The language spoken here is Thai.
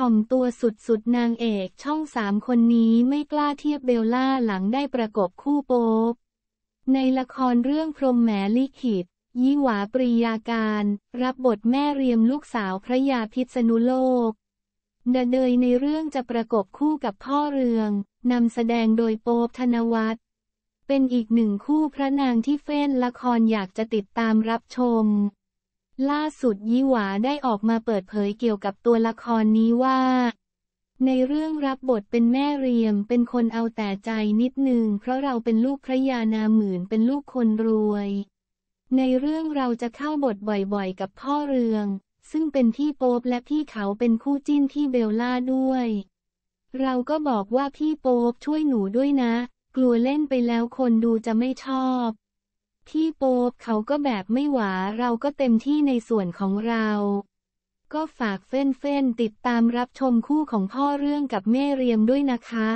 ถ่อมตัวสุดๆ นางเอกช่องสามคนนี้ไม่กล้าเทียบเบลล่าหลังได้ประกบคู่โป๊บในละครเรื่องพรมแหมลิขิตยี่หวาปริยาการ รับบทแม่เรียมลูกสาวพระยาพิษณุโลกดเดยในเรื่องจะประกบคู่กับพ่อเรือง นำแสดงโดยโป๊บธนวัฒน์เป็นอีกหนึ่งคู่พระนางที่เฟ้นละครอยากจะติดตามรับชมล่าสุดยี่หวาได้ออกมาเปิดเผยเกี่ยวกับตัวละครนี้ว่า ในเรื่องรับบทเป็นแม่เรียมเป็นคนเอาแต่ใจนิดหนึ่ง เพราะเราเป็นลูกพระยานาหมื่นเป็นลูกคนรวย ในเรื่องเราจะเข้าบทบ่อยๆกับพ่อเรือง ซึ่งเป็นพี่โป๊บและพี่เขาเป็นคู่จิ้นที่เบลล่าด้วย เราก็บอกว่าพี่โป๊บช่วยหนูด้วยนะ กลัวเล่นไปแล้วคนดูจะไม่ชอบพี่โป๊บเขาก็แบบไม่หวา เราก็เต็มที่ในส่วนของเรา ก็ฝากเฟ้นเฟ้นติดตามรับชมคู่ของพ่อเรื่องกับแม่เรียมด้วยนะคะ